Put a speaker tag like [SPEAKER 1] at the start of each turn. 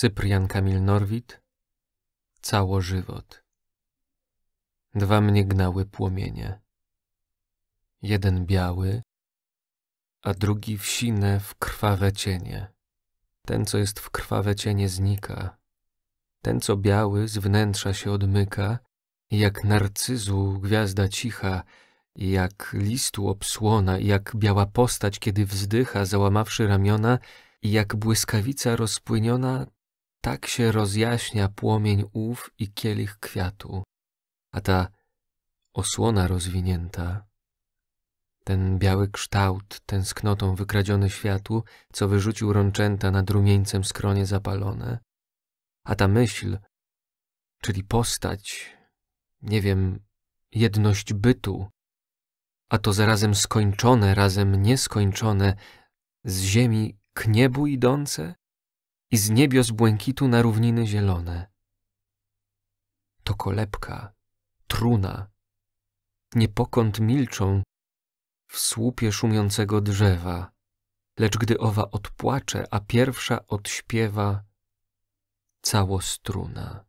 [SPEAKER 1] Cyprian Kamil Norwid Całożywot Dwa mnie gnały płomienie Jeden biały, a drugi w sine w krwawe cienie. Ten, co jest w krwawe cienie, znika. Ten, co biały, z wnętrza się odmyka, i jak narcyzu gwiazda cicha, i jak listu obsłona, i jak biała postać, kiedy wzdycha, załamawszy ramiona, i jak błyskawica rozpłyniona, tak się rozjaśnia płomień ów i kielich kwiatu, a ta osłona rozwinięta, ten biały kształt tęsknotą wykradziony światło, co wyrzucił rączęta nad rumieńcem skronie zapalone, a ta myśl, czyli postać, nie wiem, jedność bytu, a to zarazem skończone, razem nieskończone, z ziemi k niebu idące, i z niebios błękitu na równiny zielone. To kolebka, truna, pokąd milczą w słupie szumiącego drzewa, lecz gdy owa odpłacze, a pierwsza odśpiewa, cało struna.